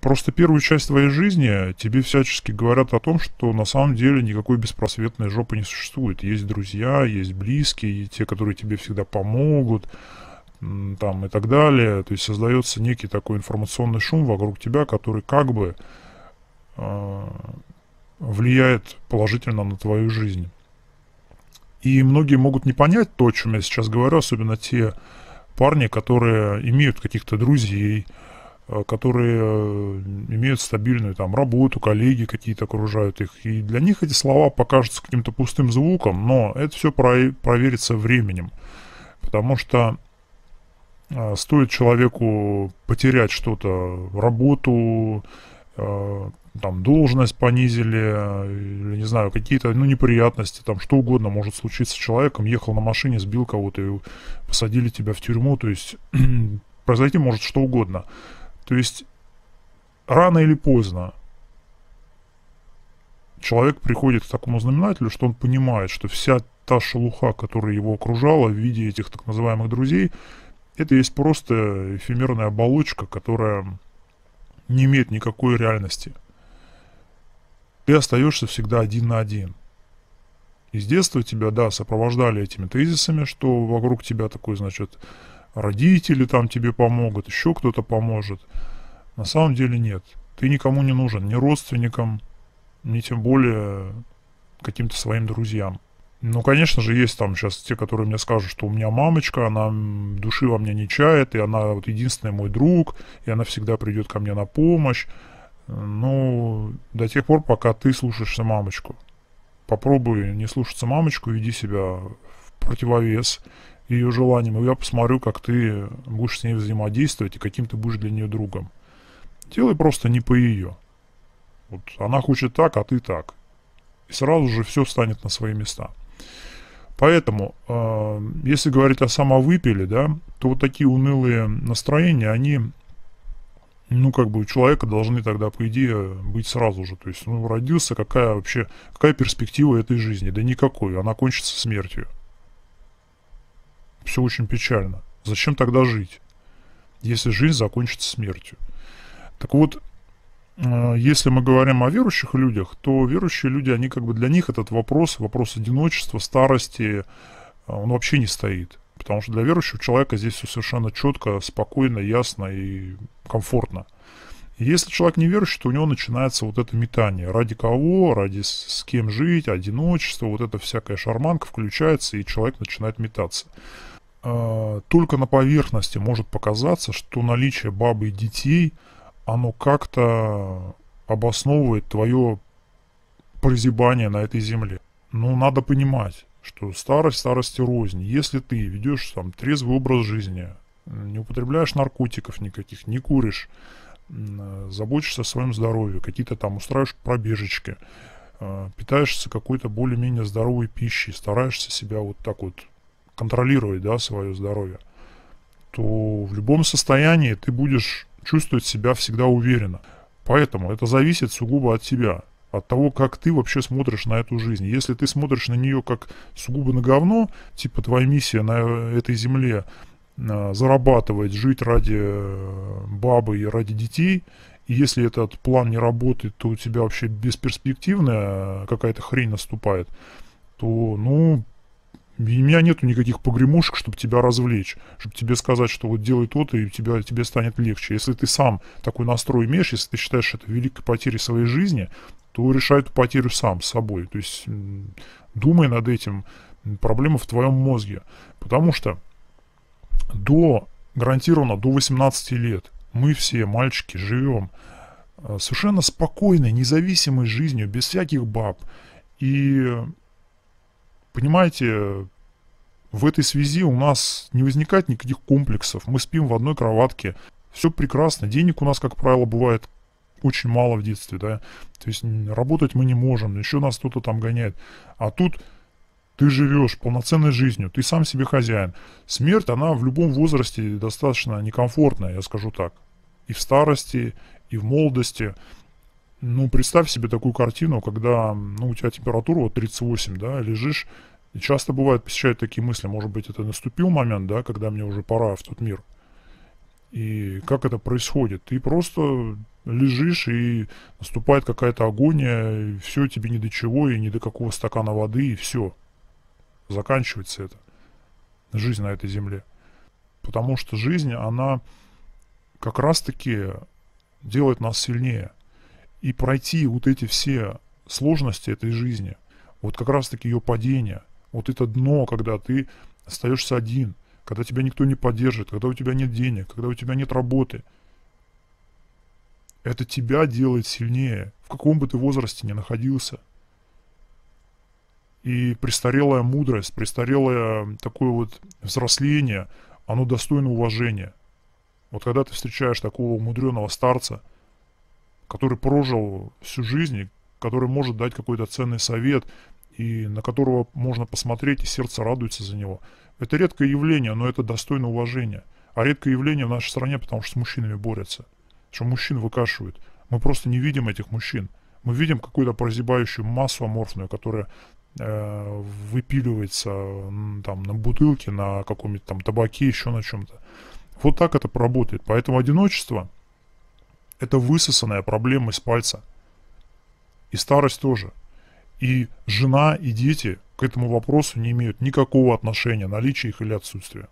Просто первую часть твоей жизни тебе всячески говорят о том, что на самом деле никакой беспросветной жопы не существует. Есть друзья, есть близкие, те, которые тебе всегда помогут, там и так далее. То есть создается некий такой информационный шум вокруг тебя, который как бы э, влияет положительно на твою жизнь. И многие могут не понять то, о чем я сейчас говорю, особенно те парни, которые имеют каких-то друзей, Э, которые э, имеют стабильную там работу, коллеги какие-то окружают их. И для них эти слова покажутся каким-то пустым звуком, но это все про проверится временем. Потому что э, стоит человеку потерять что-то, работу, там должность понизили, или, не знаю, какие-то, ну, неприятности, там, что угодно может случиться с человеком, ехал на машине, сбил кого-то и посадили тебя в тюрьму, то есть произойти может что угодно. То есть рано или поздно человек приходит к такому знаменателю, что он понимает, что вся та шелуха, которая его окружала в виде этих так называемых друзей, это есть просто эфемерная оболочка, которая не имеет никакой реальности. Ты остаешься всегда один на один. И с детства тебя, да, сопровождали этими тезисами, что вокруг тебя такой, значит, родители там тебе помогут, еще кто-то поможет. На самом деле нет. Ты никому не нужен, ни родственникам, ни тем более каким-то своим друзьям. Ну, конечно же, есть там сейчас те, которые мне скажут, что у меня мамочка, она души во мне не чает, и она вот единственный мой друг, и она всегда придет ко мне на помощь. Ну, до тех пор, пока ты слушаешься мамочку. Попробуй не слушаться мамочку, веди себя в противовес ее желаниям, и я посмотрю, как ты будешь с ней взаимодействовать и каким ты будешь для нее другом. Делай просто не по ее. Вот она хочет так, а ты так. И сразу же все встанет на свои места. Поэтому, э, если говорить о самовыпиле, да, то вот такие унылые настроения, они, ну, как бы у человека должны тогда, по идее, быть сразу же. То есть, ну, родился, какая вообще, какая перспектива этой жизни? Да никакой, она кончится смертью. Все очень печально. Зачем тогда жить, если жизнь закончится смертью? Так вот, э, если мы говорим о верующих людях, то верующие люди, они как бы для них этот вопрос, вопрос одиночества, старости, э, он вообще не стоит. Потому что для верующего человека здесь все совершенно четко, спокойно, ясно и комфортно. если человек не верующий, то у него начинается вот это метание. Ради кого, ради с кем жить, одиночество, вот эта всякая шарманка включается, и человек начинает метаться. А, только на поверхности может показаться, что наличие бабы и детей, оно как-то обосновывает твое прозябание на этой земле. Но ну, надо понимать, что старость старости рознь. Если ты ведешь там трезвый образ жизни, не употребляешь наркотиков никаких, не куришь, заботишься о своем здоровье, какие-то там устраиваешь пробежечки, а, питаешься какой-то более-менее здоровой пищей, стараешься себя вот так вот контролировать да, свое здоровье, то в любом состоянии ты будешь чувствовать себя всегда уверенно. Поэтому это зависит сугубо от тебя, от того, как ты вообще смотришь на эту жизнь. Если ты смотришь на нее как сугубо на говно, типа твоя миссия на этой земле а, зарабатывать, жить ради э, бабы и ради детей, и если этот план не работает, то у тебя вообще бесперспективная э, какая-то хрень наступает, то, ну, у меня нету никаких погремушек, чтобы тебя развлечь, чтобы тебе сказать, что вот делай то-то, и тебе тебе станет легче. Если ты сам такой настрой имеешь, если ты считаешь это великой потерей своей жизни, то решай эту потерю сам, с собой. То есть думай над этим, проблема в твоем мозге. Потому что до, гарантированно, до 18 лет мы все, мальчики, живем э, совершенно спокойной, независимой жизнью, без всяких баб. И понимаете, в этой связи у нас не возникает никаких комплексов. Мы спим в одной кроватке. Все прекрасно. Денег у нас, как правило, бывает очень мало в детстве, да. То есть работать мы не можем. Еще нас кто-то там гоняет. А тут ты живешь полноценной жизнью, ты сам себе хозяин. Смерть, она в любом возрасте достаточно некомфортная, я скажу так. И в старости, и в молодости. Ну, представь себе такую картину, когда ну, у тебя температура вот 38, да, лежишь, и часто бывает посещают такие мысли, может быть, это наступил момент, да, когда мне уже пора в тот мир. И как это происходит? Ты просто лежишь, и наступает какая-то агония, и все тебе ни до чего, и ни до какого стакана воды, и все. Заканчивается это. Жизнь на этой земле. Потому что жизнь, она как раз-таки делает нас сильнее – и пройти вот эти все сложности этой жизни, вот как раз-таки ее падение, вот это дно, когда ты остаешься один, когда тебя никто не поддержит, когда у тебя нет денег, когда у тебя нет работы. Это тебя делает сильнее, в каком бы ты возрасте ни находился. И престарелая мудрость, престарелое такое вот взросление, оно достойно уважения. Вот когда ты встречаешь такого умудренного старца – который прожил всю жизнь, который может дать какой-то ценный совет, и на которого можно посмотреть, и сердце радуется за него. Это редкое явление, но это достойно уважения. А редкое явление в нашей стране, потому что с мужчинами борются. Что мужчин выкашивают. Мы просто не видим этих мужчин. Мы видим какую-то прозябающую массу аморфную, которая э, выпиливается там, на бутылке, на каком-нибудь там табаке, еще на чем-то. Вот так это работает. Поэтому одиночество – это высосанная проблема из пальца. И старость тоже. И жена, и дети к этому вопросу не имеют никакого отношения, наличие их или отсутствие.